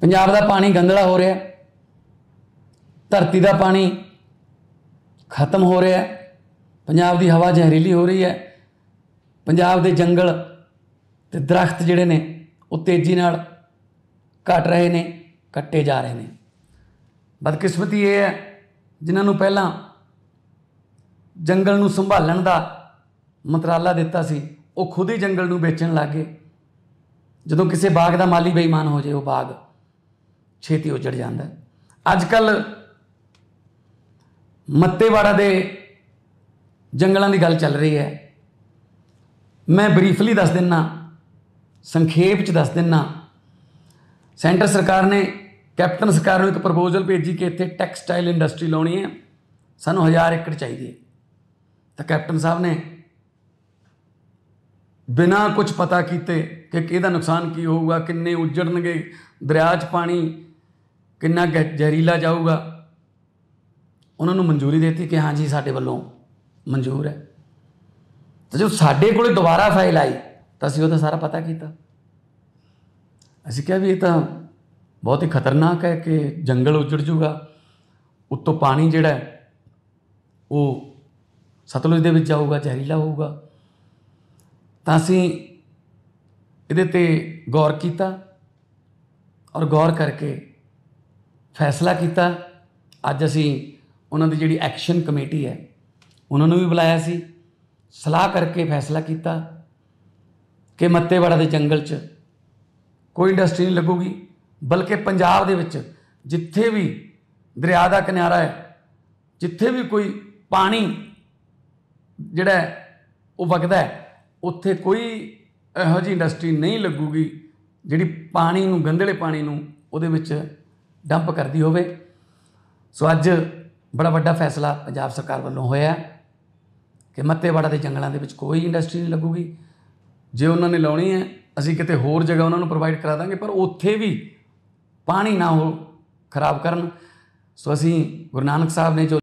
ਪੰਜਾਬ ਦਾ ਪਾਣੀ ਗੰਦਲਾ ਹੋ ਰਿਹਾ ਧਰਤੀ ਦਾ ਪਾਣੀ ਖਤਮ ਹੋ ਰਿਹਾ ਪੰਜਾਬ ਦੀ ਹਵਾ ਜ਼ਹਿਰੀਲੀ ਹੋ ਰਹੀ ਹੈ ਪੰਜਾਬ ਦੇ ਜੰਗਲ ਤੇ ਦਰਖਤ ਜਿਹੜੇ ਨੇ ਉਹ ਤੇਜ਼ੀ ਨਾਲ ਘਟ ਰਹੇ ਨੇ ਕੱਟੇ ਜਾ ਰਹੇ ਨੇ ਬਦਕਿਸਮਤੀ ਇਹ ਹੈ ਜਿਨ੍ਹਾਂ ਨੂੰ ਪਹਿਲਾਂ ਜੰਗਲ ਨੂੰ ਸੰਭਾਲਣ ਦਾ ਮੰਤਰਾਲਾ ਦਿੱਤਾ ਸੀ ਉਹ ਖੁਦ ਹੀ ਜੰਗਲ ਨੂੰ ਵੇਚਣ ਲੱਗੇ ਜਦੋਂ ਕਿਸੇ ਬਾਗ ਦਾ ਮਾਲੀ ਬੇਈਮਾਨ ਹੋ ਜਾਏ ਉਹ ਬਾਗ ਛੇਤੀ ਉਜੜ ਜਾਂਦਾ ਅੱਜ ਕੱਲ ਮੱਤੇਵਾੜਾ ਦੇ ਜੰਗਲਾਂ ਦੀ ਗੱਲ ਚੱਲ ਰਹੀ ਹੈ ਮੈਂ ਬਰੀਫਲੀ ਦੱਸ ਦਿੰਨਾ ਸੰਖੇਪ ਚ ਦੱਸ ਦਿੰਨਾ ਸੈਂਟਰ ਸਰਕਾਰ ਨੇ ਕੈਪਟਨ ਸਰਕਾਰ ਨੂੰ ਇੱਕ ਪ੍ਰਪੋਜ਼ਲ ਭੇਜੀ ਕਿ ਇੱਥੇ ਟੈਕਸਟਾਈਲ ਇੰਡਸਟਰੀ ਲਾਉਣੀ ਹੈ ਸਾਨੂੰ 1000 ਏਕੜ ਚਾਹੀਦੀ ਹੈ ਤਾਂ ਕੈਪਟਨ ਸਾਹਿਬ ਨੇ ਬਿਨਾ ਕੁਝ ਪਤਾ ਕੀਤੇ ਕਿ ਕਿਹਦਾ ਨੁਕਸਾਨ ਕੀ ਹੋਊਗਾ ਕਿੰਨੇ ਉਜੜਨਗੇ ਦਰਿਆ 'ਚ ਪਾਣੀ ਕਿੰਨਾ ਜ਼ਹਿਰੀਲਾ ਜਾਊਗਾ ਉਹਨਾਂ ਨੂੰ ਮਨਜ਼ੂਰੀ ਦਿੱਤੀ ਕਿ ਹਾਂ ਜੀ ਸਾਡੇ ਵੱਲੋਂ ਮਨਜ਼ੂਰ ਹੈ ਤੇ ਜੋ ਸਾਡੇ ਕੋਲੇ ਦੁਬਾਰਾ ਫਾਈਲ ਆਈ ਤਾਂ ਅਸੀਂ ਉਹਦਾ ਸਾਰਾ ਪਤਾ ਕੀਤਾ ਅਸੀਂ ਕਿਹਾ ਵੀ ਇਹ ਤਾਂ ਬਹੁਤ ਹੀ ਖਤਰਨਾਕ ਹੈ ਕਿ ਜੰਗਲ ਉਜੜ ਜੂਗਾ ਉੱਤੋਂ ਪਾਣੀ ਜਿਹੜਾ ਉਹ ਸਤਲੁਜ ਦੇ ਵਿੱਚ ਜਾਊਗਾ ਜ਼ਹਿਰੀਲਾ ਹੋਊਗਾ ਤਾਂ ਅਸੀਂ ਇਹਦੇ ਤੇ ਗੌਰ ਕੀਤਾ ਔਰ ਗੌਰ ਕਰਕੇ ਫੈਸਲਾ ਕੀਤਾ ਅੱਜ ਅਸੀਂ ਉਹਨਾਂ ਦੀ ਜਿਹੜੀ ਐਕਸ਼ਨ ਕਮੇਟੀ ਹੈ ਉਹਨਾਂ ਨੂੰ ਵੀ ਬੁਲਾਇਆ ਸੀ ਸਲਾਹ ਕਰਕੇ ਫੈਸਲਾ ਕੀਤਾ ਕਿ ਮੱਤੇਵਾੜਾ ਦੇ ਜੰਗਲ 'ਚ ਕੋਈ ਇੰਡਸਟਰੀ ਨਹੀਂ ਲੱਗੂਗੀ ਬਲਕਿ ਪੰਜਾਬ ਦੇ ਵਿੱਚ ਜਿੱਥੇ ਵੀ ਦਰਿਆ ਦਾ ਕਿਨਾਰਾ ਹੈ ਜਿੱਥੇ ਵੀ ਕੋਈ ਪਾਣੀ ਜਿਹੜਾ ਉਹ ਵਗਦਾ ਹੈ ਉੱਥੇ ਕੋਈ ਇਹੋ ਜੀ ਇੰਡਸਟਰੀ ਨਹੀਂ ਲੱਗੂਗੀ ਜਿਹੜੀ ਪਾਣੀ ਨੂੰ ਗੰਦਲੇ ਪਾਣੀ ਨੂੰ ਉਹਦੇ ਵਿੱਚ ਡੰਪ ਕਰਦੀ ਹੋਵੇ ਸੋ ਅੱਜ ਬੜਾ ਵੱਡਾ ਫੈਸਲਾ ਪੰਜਾਬ ਸਰਕਾਰ ਵੱਲੋਂ ਹੋਇਆ ਕਿ ਮੱਤੇਵਾੜਾ ਦੇ ਜੰਗਲਾਂ ਦੇ ਵਿੱਚ ਕੋਈ ਇੰਡਸਟਰੀ ਨਹੀਂ ਲੱਗੂਗੀ ਜੇ ਉਹਨਾਂ ਨੇ ਲਾਉਣੀ ਹੈ ਅਸੀਂ ਕਿਤੇ ਹੋਰ ਜਗ੍ਹਾ ਉਹਨਾਂ ਨੂੰ ਪ੍ਰੋਵਾਈਡ ਕਰਾ ਦਾਂਗੇ ਪਰ ਉੱਥੇ ਵੀ ਪਾਣੀ ਨਾ ਹੋ ਖਰਾਬ ਕਰਨ ਸੋ ਅਸੀਂ ਗੁਰੂ ਨਾਨਕ ਸਾਹਿਬ ਨੇ ਜੋ